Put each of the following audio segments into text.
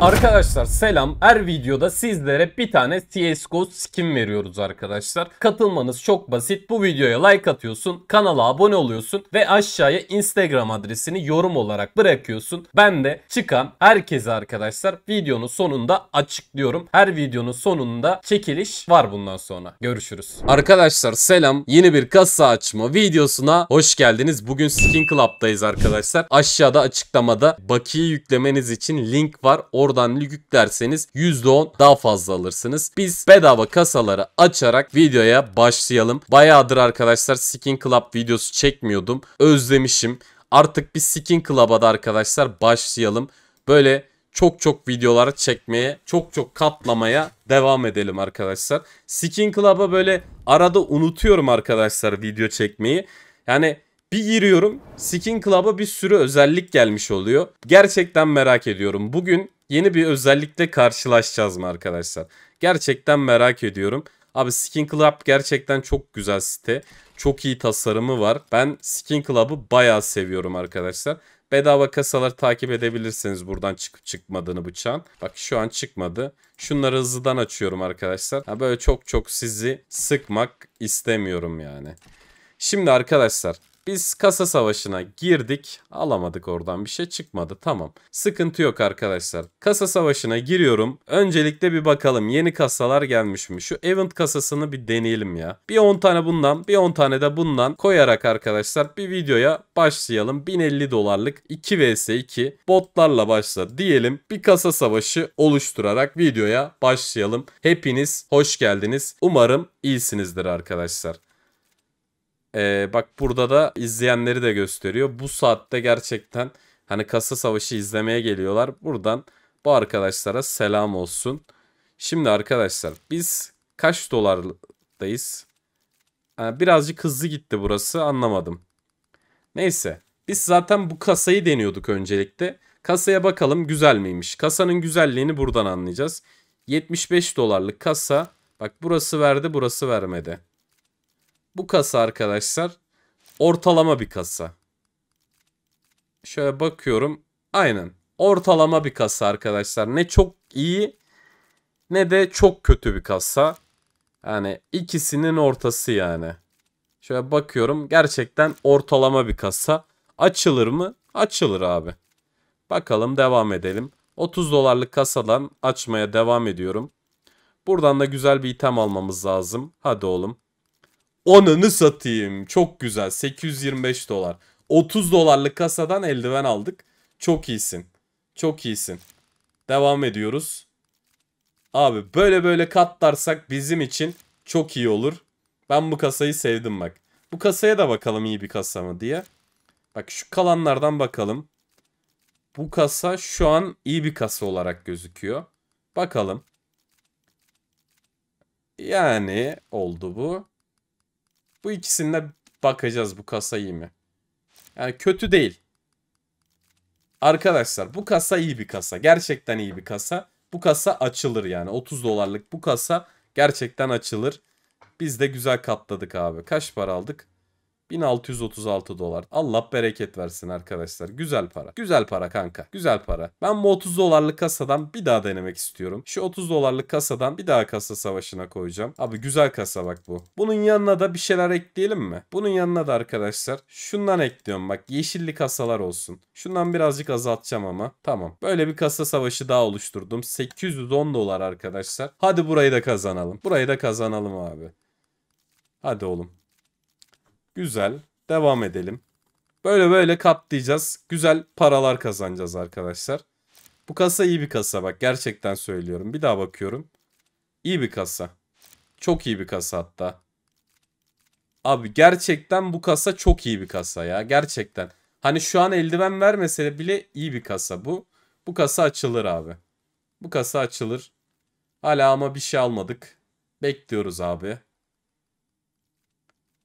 Arkadaşlar selam. Her videoda sizlere bir tane CSGO skin veriyoruz arkadaşlar. Katılmanız çok basit. Bu videoya like atıyorsun, kanala abone oluyorsun ve aşağıya Instagram adresini yorum olarak bırakıyorsun. Ben de çıkan herkese arkadaşlar videonun sonunda açıklıyorum. Her videonun sonunda çekiliş var bundan sonra. Görüşürüz. Arkadaşlar selam. Yeni bir kasa açma videosuna hoş geldiniz. Bugün Skin Club'dayız arkadaşlar. Aşağıda açıklamada bakiye yüklemeniz için link var. O Oradan lük yüklerseniz %10 daha fazla alırsınız. Biz bedava kasaları açarak videoya başlayalım. Bayağıdır arkadaşlar Skin Club videosu çekmiyordum. Özlemişim. Artık bir Skin Club'a da arkadaşlar başlayalım. Böyle çok çok videolar çekmeye, çok çok katlamaya devam edelim arkadaşlar. Skin Club'a böyle arada unutuyorum arkadaşlar video çekmeyi. Yani bir giriyorum Skin Club'a bir sürü özellik gelmiş oluyor. Gerçekten merak ediyorum. Bugün yeni bir özellikle karşılaşacağız mı arkadaşlar? Gerçekten merak ediyorum. Abi Skin Club gerçekten çok güzel site. Çok iyi tasarımı var. Ben Skin Club'ı bayağı seviyorum arkadaşlar. Bedava kasalar takip edebilirsiniz buradan çıkıp çıkmadığını bıçağın. Bak şu an çıkmadı. Şunları hızlıdan açıyorum arkadaşlar. Ha böyle çok çok sizi sıkmak istemiyorum yani. Şimdi arkadaşlar biz kasa savaşına girdik. Alamadık oradan bir şey çıkmadı. Tamam. Sıkıntı yok arkadaşlar. Kasa savaşına giriyorum. Öncelikle bir bakalım yeni kasalar gelmiş mi? Şu event kasasını bir deneyelim ya. Bir 10 tane bundan bir 10 tane de bundan koyarak arkadaşlar bir videoya başlayalım. 1050 dolarlık 2 vs 2 botlarla başla diyelim. Bir kasa savaşı oluşturarak videoya başlayalım. Hepiniz hoş geldiniz. Umarım iyisinizdir arkadaşlar. Ee, bak burada da izleyenleri de gösteriyor. Bu saatte gerçekten hani kasa savaşı izlemeye geliyorlar. Buradan bu arkadaşlara selam olsun. Şimdi arkadaşlar biz kaç dolardayız? Yani ee, birazcık hızlı gitti burası anlamadım. Neyse biz zaten bu kasayı deniyorduk öncelikle. Kasaya bakalım güzel miymiş? Kasanın güzelliğini buradan anlayacağız. 75 dolarlık kasa. Bak burası verdi burası vermedi. Bu kasa arkadaşlar ortalama bir kasa. Şöyle bakıyorum. Aynen. Ortalama bir kasa arkadaşlar. Ne çok iyi ne de çok kötü bir kasa. Yani ikisinin ortası yani. Şöyle bakıyorum. Gerçekten ortalama bir kasa. Açılır mı? Açılır abi. Bakalım devam edelim. 30 dolarlık kasadan açmaya devam ediyorum. Buradan da güzel bir item almamız lazım. Hadi oğlum. Onunu satayım. Çok güzel. 825 dolar. 30 dolarlık kasadan eldiven aldık. Çok iyisin. Çok iyisin. Devam ediyoruz. Abi böyle böyle katlarsak bizim için çok iyi olur. Ben bu kasayı sevdim bak. Bu kasaya da bakalım iyi bir kasa mı diye. Bak şu kalanlardan bakalım. Bu kasa şu an iyi bir kasa olarak gözüküyor. Bakalım. Yani oldu bu. Bu ikisinde bakacağız bu kasa iyi mi? Yani kötü değil. Arkadaşlar bu kasa iyi bir kasa. Gerçekten iyi bir kasa. Bu kasa açılır yani. 30 dolarlık bu kasa gerçekten açılır. Biz de güzel katladık abi. Kaç para aldık? 1636 dolar. Allah bereket versin arkadaşlar. Güzel para. Güzel para kanka. Güzel para. Ben bu 30 dolarlık kasadan bir daha denemek istiyorum. Şu 30 dolarlık kasadan bir daha kasa savaşına koyacağım. Abi güzel kasa bak bu. Bunun yanına da bir şeyler ekleyelim mi? Bunun yanına da arkadaşlar şundan ekliyorum bak. Yeşilli kasalar olsun. Şundan birazcık azaltacağım ama. Tamam. Böyle bir kasa savaşı daha oluşturdum. 810 dolar arkadaşlar. Hadi burayı da kazanalım. Burayı da kazanalım abi. Hadi oğlum. Güzel. Devam edelim. Böyle böyle katlayacağız. Güzel paralar kazanacağız arkadaşlar. Bu kasa iyi bir kasa bak. Gerçekten söylüyorum. Bir daha bakıyorum. İyi bir kasa. Çok iyi bir kasa hatta. Abi gerçekten bu kasa çok iyi bir kasa ya. Gerçekten. Hani şu an eldiven vermese bile iyi bir kasa bu. Bu kasa açılır abi. Bu kasa açılır. Hala ama bir şey almadık. Bekliyoruz abi.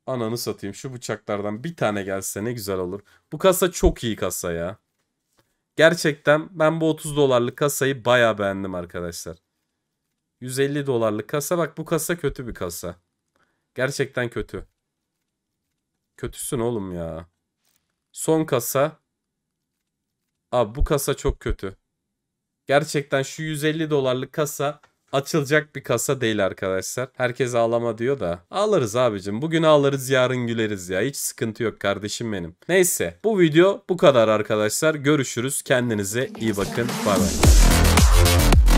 Ananı satayım. Şu bıçaklardan bir tane gelse ne güzel olur. Bu kasa çok iyi kasa ya. Gerçekten ben bu 30 dolarlık kasayı baya beğendim arkadaşlar. 150 dolarlık kasa. Bak bu kasa kötü bir kasa. Gerçekten kötü. Kötüsün oğlum ya. Son kasa. Abi bu kasa çok kötü. Gerçekten şu 150 dolarlık kasa açılacak bir kasa değil arkadaşlar. Herkes ağlama diyor da. Ağlarız abicim. Bugün ağlarız yarın güleriz ya. Hiç sıkıntı yok kardeşim benim. Neyse bu video bu kadar arkadaşlar. Görüşürüz. Kendinize iyi bakın. Bay bay.